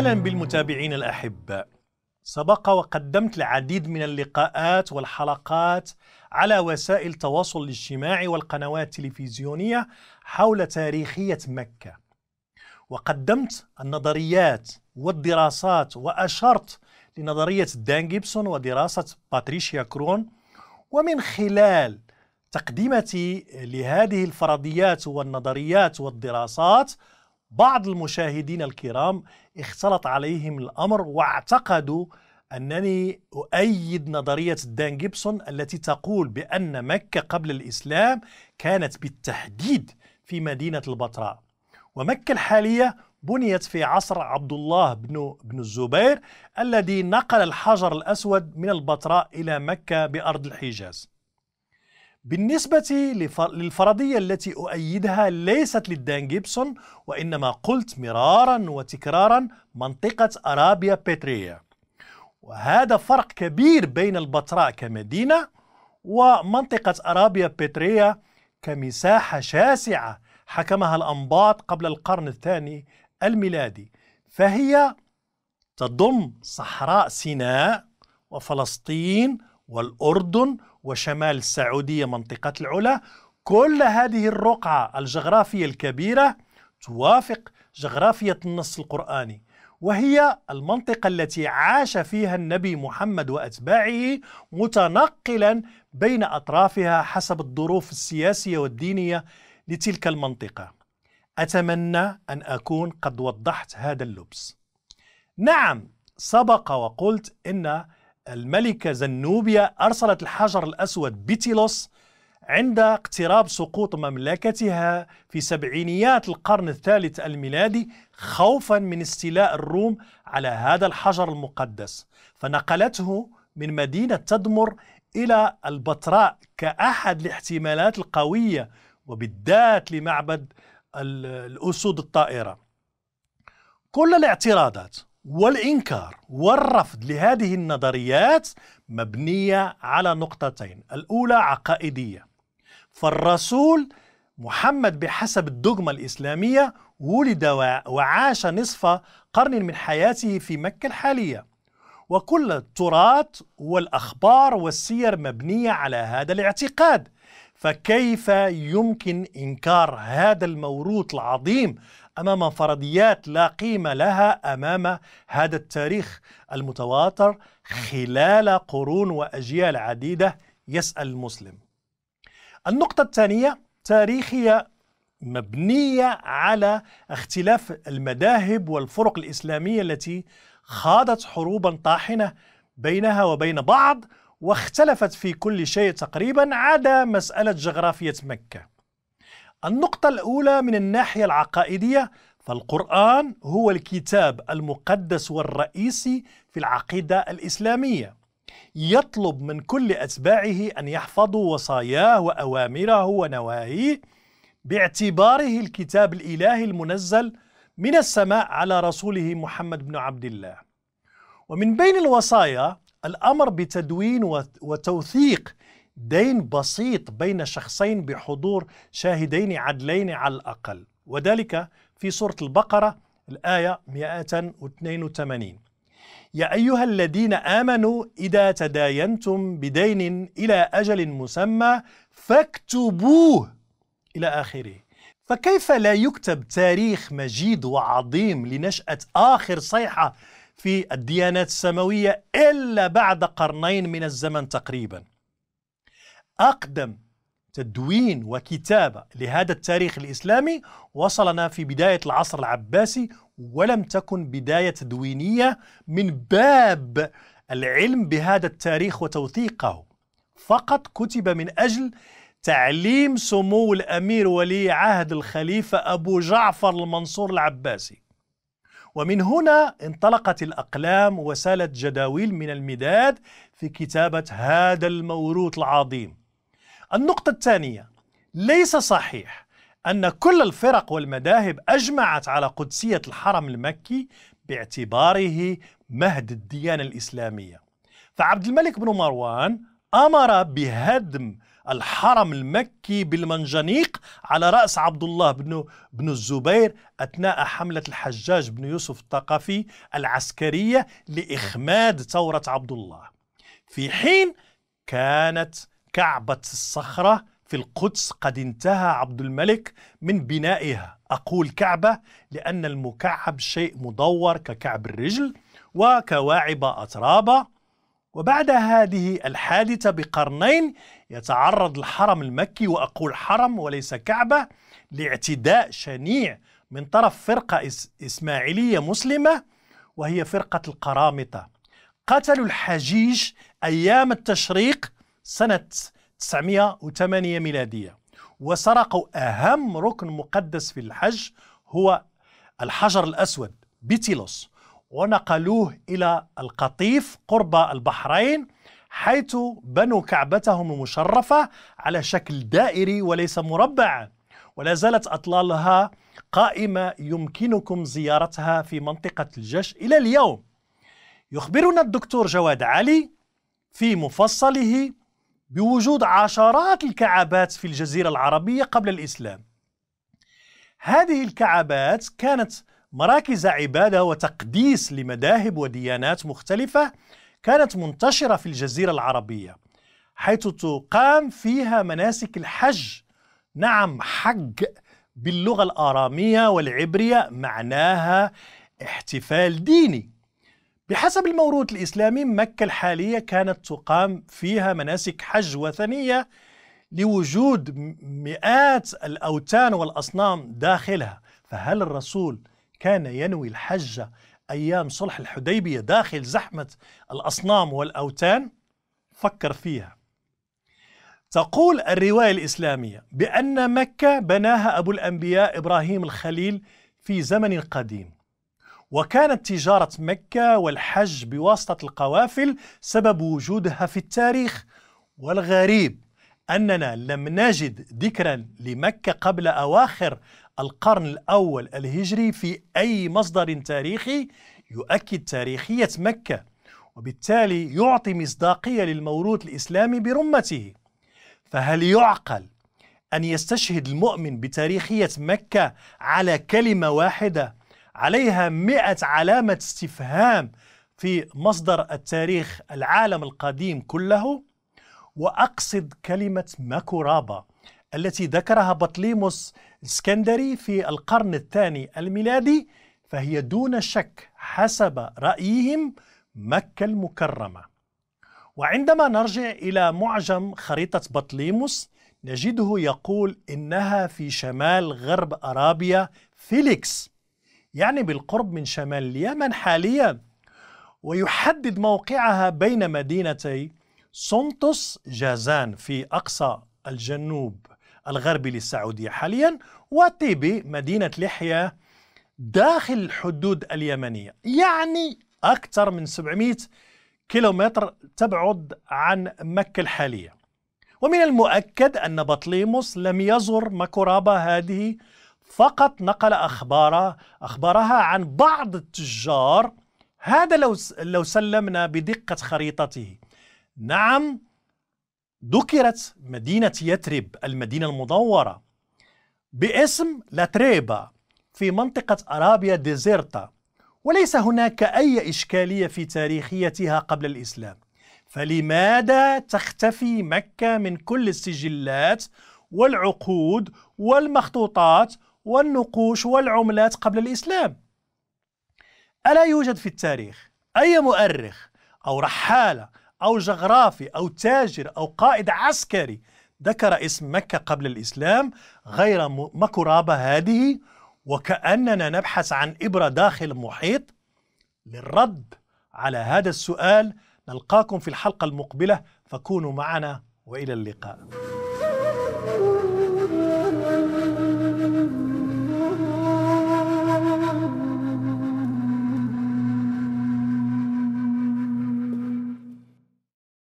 اهلا بالمتابعين الاحباء سبق وقدمت العديد من اللقاءات والحلقات على وسائل التواصل الاجتماعي والقنوات التلفزيونيه حول تاريخيه مكه وقدمت النظريات والدراسات واشرت لنظريه دان جيبسون ودراسه باتريشيا كرون ومن خلال تقديمتي لهذه الفرضيات والنظريات والدراسات بعض المشاهدين الكرام اختلط عليهم الأمر واعتقدوا أنني أؤيد نظرية دان جيبسون التي تقول بأن مكة قبل الإسلام كانت بالتحديد في مدينة البتراء ومكة الحالية بنيت في عصر عبد الله بن بن الزبير الذي نقل الحجر الأسود من البتراء إلى مكة بأرض الحجاز بالنسبة للفرضية التي أؤيدها ليست للدان جيبسون وإنما قلت مرارا وتكرارا منطقة أرابيا بيترية وهذا فرق كبير بين البتراء كمدينة ومنطقة أرابيا بيترية كمساحة شاسعة حكمها الأنباط قبل القرن الثاني الميلادي فهي تضم صحراء سيناء وفلسطين والأردن وشمال السعودية منطقة العلا كل هذه الرقعة الجغرافية الكبيرة توافق جغرافية النص القرآني وهي المنطقة التي عاش فيها النبي محمد وأتباعه متنقلا بين أطرافها حسب الظروف السياسية والدينية لتلك المنطقة أتمنى أن أكون قد وضحت هذا اللبس نعم سبق وقلت إن الملكة زنوبيا أرسلت الحجر الأسود بيتيلوس عند اقتراب سقوط مملكتها في سبعينيات القرن الثالث الميلادي خوفا من استيلاء الروم على هذا الحجر المقدس فنقلته من مدينة تدمر إلى البتراء كأحد الاحتمالات القوية وبالذات لمعبد الأسود الطائرة كل الاعتراضات والإنكار والرفض لهذه النظريات مبنية على نقطتين الأولى عقائدية فالرسول محمد بحسب الدغمة الإسلامية ولد وعاش نصف قرن من حياته في مكة الحالية وكل التراث والأخبار والسير مبنية على هذا الاعتقاد فكيف يمكن إنكار هذا الموروث العظيم امام فرضيات لا قيمه لها امام هذا التاريخ المتواتر خلال قرون واجيال عديده يسال المسلم. النقطه الثانيه تاريخيه مبنيه على اختلاف المذاهب والفرق الاسلاميه التي خاضت حروبا طاحنه بينها وبين بعض واختلفت في كل شيء تقريبا عدا مساله جغرافيه مكه. النقطة الأولى من الناحية العقائدية فالقرآن هو الكتاب المقدس والرئيسي في العقيدة الإسلامية يطلب من كل أتباعه أن يحفظوا وصاياه وأوامره ونواهيه باعتباره الكتاب الإلهي المنزل من السماء على رسوله محمد بن عبد الله ومن بين الوصايا الأمر بتدوين وتوثيق دين بسيط بين شخصين بحضور شاهدين عدلين على الأقل وذلك في سورة البقرة الآية 182 يا أيها الذين آمنوا إذا تداينتم بدين إلى أجل مسمى فاكتبوه إلى آخره فكيف لا يكتب تاريخ مجيد وعظيم لنشأة آخر صيحة في الديانات السماوية إلا بعد قرنين من الزمن تقريباً أقدم تدوين وكتابة لهذا التاريخ الإسلامي وصلنا في بداية العصر العباسي ولم تكن بداية تدوينية من باب العلم بهذا التاريخ وتوثيقه فقط كتب من أجل تعليم سمو الأمير ولي عهد الخليفة أبو جعفر المنصور العباسي ومن هنا انطلقت الأقلام وسالت جداويل من المداد في كتابة هذا الموروث العظيم النقطة الثانية ليس صحيح أن كل الفرق والمذاهب أجمعت على قدسية الحرم المكي باعتباره مهد الديانة الإسلامية فعبد الملك بن مروان أمر بهدم الحرم المكي بالمنجنيق على رأس عبد الله بن, بن الزبير أثناء حملة الحجاج بن يوسف الثقفي العسكرية لإخماد ثورة عبد الله في حين كانت كعبة الصخرة في القدس قد انتهى عبد الملك من بنائها أقول كعبة لأن المكعب شيء مدور ككعب الرجل وكواعب أترابة وبعد هذه الحادثة بقرنين يتعرض الحرم المكي وأقول حرم وليس كعبة لاعتداء شنيع من طرف فرقة إسماعيلية مسلمة وهي فرقة القرامطة قتلوا الحجيج أيام التشريق سنة 908 ميلادية وسرقوا أهم ركن مقدس في الحج هو الحجر الأسود بيتيلوس ونقلوه إلى القطيف قرب البحرين حيث بنوا كعبتهم المشرفة على شكل دائري وليس مربع ولا زالت أطلالها قائمة يمكنكم زيارتها في منطقة الجش إلى اليوم يخبرنا الدكتور جواد علي في مفصله بوجود عشرات الكعبات في الجزيرة العربية قبل الإسلام هذه الكعبات كانت مراكز عبادة وتقديس لمذاهب وديانات مختلفة كانت منتشرة في الجزيرة العربية حيث تقام فيها مناسك الحج نعم حج باللغة الآرامية والعبرية معناها احتفال ديني بحسب الموروث الإسلامي مكة الحالية كانت تقام فيها مناسك حج وثنية لوجود مئات الأوتان والأصنام داخلها فهل الرسول كان ينوي الحج أيام صلح الحديبية داخل زحمة الأصنام والأوتان؟ فكر فيها تقول الرواية الإسلامية بأن مكة بناها أبو الأنبياء إبراهيم الخليل في زمن قديم وكانت تجارة مكة والحج بواسطة القوافل سبب وجودها في التاريخ والغريب أننا لم نجد ذكرا لمكة قبل أواخر القرن الأول الهجري في أي مصدر تاريخي يؤكد تاريخية مكة وبالتالي يعطي مصداقية للموروث الإسلامي برمته فهل يعقل أن يستشهد المؤمن بتاريخية مكة على كلمة واحدة عليها مئة علامة استفهام في مصدر التاريخ العالم القديم كله وأقصد كلمة ماكورابا التي ذكرها بطليموس الاسكندري في القرن الثاني الميلادي فهي دون شك حسب رأيهم مكة المكرمة وعندما نرجع إلى معجم خريطة بطليموس نجده يقول إنها في شمال غرب أرابيا فيليكس يعني بالقرب من شمال اليمن حاليا ويحدد موقعها بين مدينتي سنطس جازان في أقصى الجنوب الغربي للسعودية حاليا وتيبي مدينة لحية داخل الحدود اليمنية يعني أكثر من 700 كيلومتر تبعد عن مكة الحالية ومن المؤكد أن بطليموس لم يزر مكورابا هذه فقط نقل أخبار أخبارها عن بعض التجار هذا لو لو سلمنا بدقة خريطته نعم ذكرت مدينة يثرب المدينة المدورة باسم لاتريبا في منطقة أرابيا ديزيرتا وليس هناك أي إشكالية في تاريخيتها قبل الإسلام فلماذا تختفي مكة من كل السجلات والعقود والمخطوطات والنقوش والعملات قبل الإسلام ألا يوجد في التاريخ أي مؤرخ أو رحالة أو جغرافي أو تاجر أو قائد عسكري ذكر اسم مكة قبل الإسلام غير مكرابة هذه وكأننا نبحث عن إبرة داخل محيط للرد على هذا السؤال نلقاكم في الحلقة المقبلة فكونوا معنا وإلى اللقاء